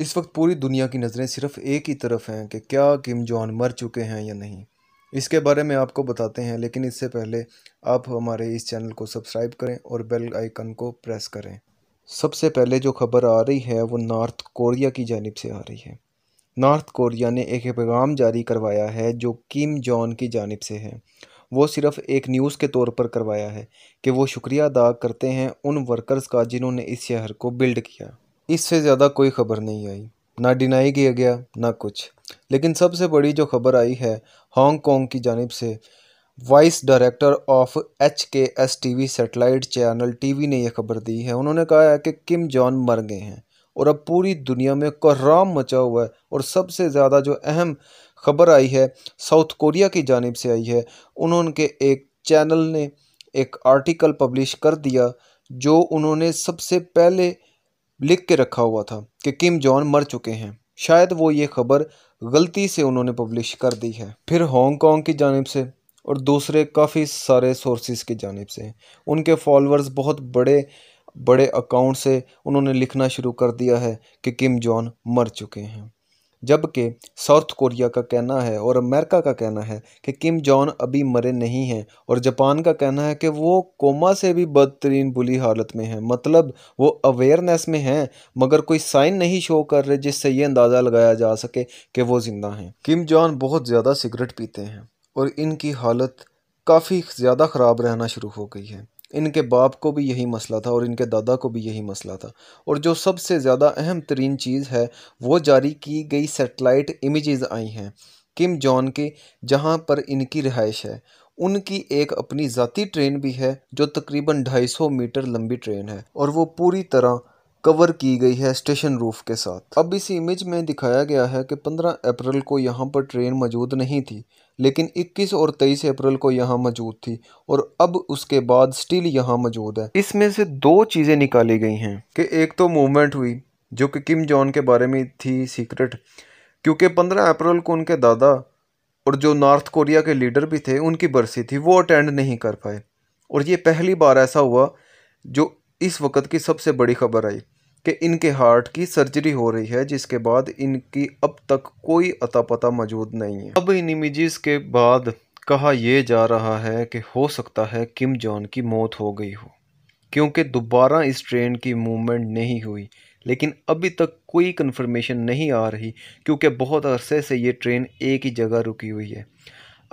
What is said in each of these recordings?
इस वक्त पूरी दुनिया की नज़रें सिर्फ एक ही तरफ हैं कि क्या किम जॉन मर चुके हैं या नहीं इसके बारे में आपको बताते हैं लेकिन इससे पहले आप हमारे इस चैनल को सब्सक्राइब करें और बेल आइकन को प्रेस करें सबसे पहले जो खबर आ रही है वो नॉर्थ कोरिया की जानब से आ रही है नॉर्थ कोरिया ने एक पैगाम जारी करवाया है जो किम जॉन की जानब से है वो सिर्फ एक न्यूज़ के तौर पर करवाया है कि वो शुक्रिया अदा करते हैं उन वर्कर्स का जिन्होंने इस शहर को बिल्ड किया इससे ज़्यादा कोई खबर नहीं आई ना डिनाई किया गया ना कुछ लेकिन सबसे बड़ी जो खबर आई है हांगकॉन्ग की जानब से vice director of H K S T V satellite channel T V ने यह खबर दी है उन्होंने कहा है कि किम जॉन मर गए हैं और अब पूरी दुनिया में कराम मचा हुआ है और सबसे ज़्यादा जो अहम खबर आई है साउथ कोरिया की जानब से आई है उन्होंने एक चैनल ने एक आर्टिकल पब्लिश कर दिया जो उन्होंने सबसे पहले लिख के रखा हुआ था कि किम जॉन मर चुके हैं शायद वो ये खबर गलती से उन्होंने पब्लिश कर दी है फिर हांगकॉन्ग की जानब से और दूसरे काफ़ी सारे सोर्सेज की जानब से उनके फॉलोअर्स बहुत बड़े बड़े अकाउंट से उन्होंने लिखना शुरू कर दिया है कि किम जॉन मर चुके हैं जबकि साउथ कोरिया का कहना है और अमेरिका का कहना है कि किम जॉन अभी मरे नहीं हैं और जापान का कहना है कि वो कोमा से भी बदतरीन बुरी हालत में हैं मतलब वो अवेयरनेस में हैं मगर कोई साइन नहीं शो कर रहे जिससे ये अंदाज़ा लगाया जा सके कि वो ज़िंदा हैं किम जॉन बहुत ज़्यादा सिगरेट पीते हैं और इनकी हालत काफ़ी ज़्यादा ख़राब रहना शुरू हो गई है इनके बाप को भी यही मसला था और इनके दादा को भी यही मसला था और जो सबसे ज़्यादा अहम तरीन चीज़ है वो जारी की गई सेटेलाइट इमेजेस आई हैं किम जॉन के जहाँ पर इनकी रिहाइश है उनकी एक अपनी ज़ाती ट्रेन भी है जो तकरीबन 250 मीटर लंबी ट्रेन है और वो पूरी तरह कवर की गई है स्टेशन रूफ के साथ अब इस इमेज में दिखाया गया है कि पंद्रह अप्रैल को यहाँ पर ट्रेन मौजूद नहीं थी लेकिन 21 और 23 अप्रैल को यहाँ मौजूद थी और अब उसके बाद स्टिल यहाँ मौजूद है इसमें से दो चीज़ें निकाली गई हैं कि एक तो मूवमेंट हुई जो कि किम जॉन के बारे में थी सीक्रेट क्योंकि 15 अप्रैल को उनके दादा और जो नॉर्थ कोरिया के लीडर भी थे उनकी बरसी थी वो अटेंड नहीं कर पाए और ये पहली बार ऐसा हुआ जो इस वक्त की सबसे बड़ी खबर आई कि इनके हार्ट की सर्जरी हो रही है जिसके बाद इनकी अब तक कोई अता पता मौजूद नहीं है अब इन इमेजेस के बाद कहा यह जा रहा है कि हो सकता है किम जॉन की मौत हो गई हो क्योंकि दोबारा इस ट्रेन की मूवमेंट नहीं हुई लेकिन अभी तक कोई कन्फर्मेशन नहीं आ रही क्योंकि बहुत अरसे से ये ट्रेन एक ही जगह रुकी हुई है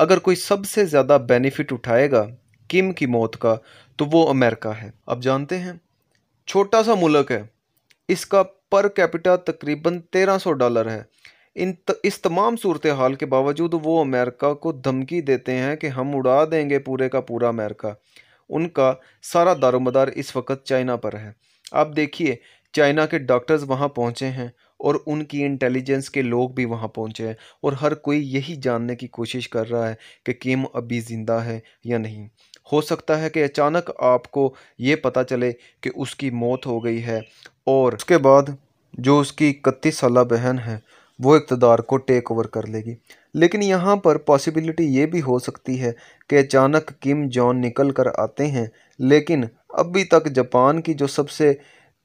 अगर कोई सबसे ज़्यादा बेनिफिट उठाएगा किम की मौत का तो वो अमेरिका है अब जानते हैं छोटा सा मुल्क है इसका पर कैपिटा तकरीबन 1300 डॉलर है इन त, इस तमाम सूरत हाल के बावजूद वो अमेरिका को धमकी देते हैं कि हम उड़ा देंगे पूरे का पूरा अमेरिका उनका सारा दारोमदार इस वक्त चाइना पर है आप देखिए चाइना के डॉक्टर्स वहाँ पहुँचे हैं और उनकी इंटेलिजेंस के लोग भी वहाँ पहुँचे हैं और हर कोई यही जानने की कोशिश कर रहा है कि किम अभी ज़िंदा है या नहीं हो सकता है कि अचानक आपको ये पता चले कि उसकी मौत हो गई है और उसके बाद जो उसकी इकतीस साल बहन है वो इकतदार को टेक ओवर कर लेगी लेकिन यहाँ पर पॉसिबिलिटी ये भी हो सकती है कि अचानक किम जॉन निकल कर आते हैं लेकिन अभी तक जापान की जो सबसे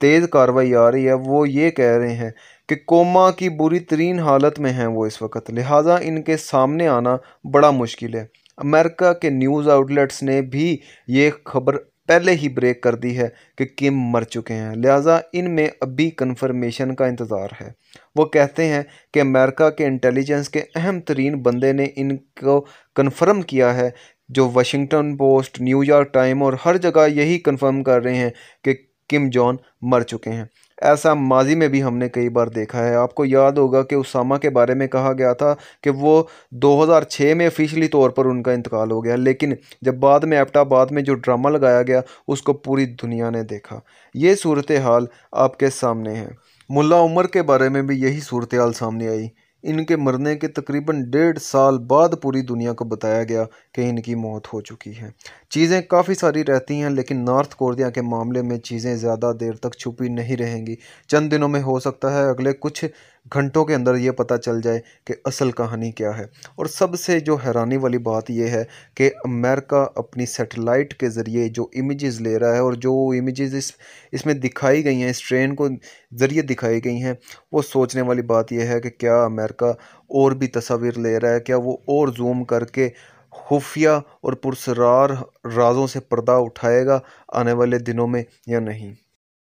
तेज़ कार्रवाई आ रही है वो ये कह रहे हैं कि कोमा की बुरी तरीन हालत में हैं वो इस वक्त लिहाजा इनके सामने आना बड़ा मुश्किल है अमेरिका के न्यूज़ आउटलेट्स ने भी ये खबर पहले ही ब्रेक कर दी है कि किम मर चुके हैं लिहाजा इनमें अभी कन्फर्मेशन का इंतज़ार है वो कहते हैं कि अमेरिका के इंटेलिजेंस के अहम तरीन बंदे ने इनको कन्फर्म किया है जो वाशिंगटन पोस्ट न्यूयॉर्क टाइम और हर जगह यही कन्फर्म कर रहे हैं कि किम जॉन मर चुके हैं ऐसा माजी में भी हमने कई बार देखा है आपको याद होगा कि उसामा के बारे में कहा गया था कि वो 2006 में ऑफिशली तौर पर उनका इंतकाल हो गया लेकिन जब बाद में बाद में जो ड्रामा लगाया गया उसको पूरी दुनिया ने देखा ये सूरत हाल आपके सामने है मुला उमर के बारे में भी यही सूरत हाल सामने आई इनके मरने के तकरीबन डेढ़ साल बाद पूरी दुनिया को बताया गया कि इनकी मौत हो चुकी है चीज़ें काफ़ी सारी रहती हैं लेकिन नॉर्थ कोरिया के मामले में चीज़ें ज़्यादा देर तक छुपी नहीं रहेंगी चंद दिनों में हो सकता है अगले कुछ घंटों के अंदर ये पता चल जाए कि असल कहानी क्या है और सबसे जो हैरानी वाली बात यह है कि अमेरिका अपनी सेटेलाइट के ज़रिए जो इमेजेस ले रहा है और जो इमेजेस इस इसमें दिखाई गई हैं इस ट्रेन को ज़रिए दिखाई गई हैं वो सोचने वाली बात यह है कि क्या अमेरिका और भी तस्वीर ले रहा है क्या वो और जूम करके खुफिया और पुरसरार राजों से पर्दा उठाएगा आने वाले दिनों में या नहीं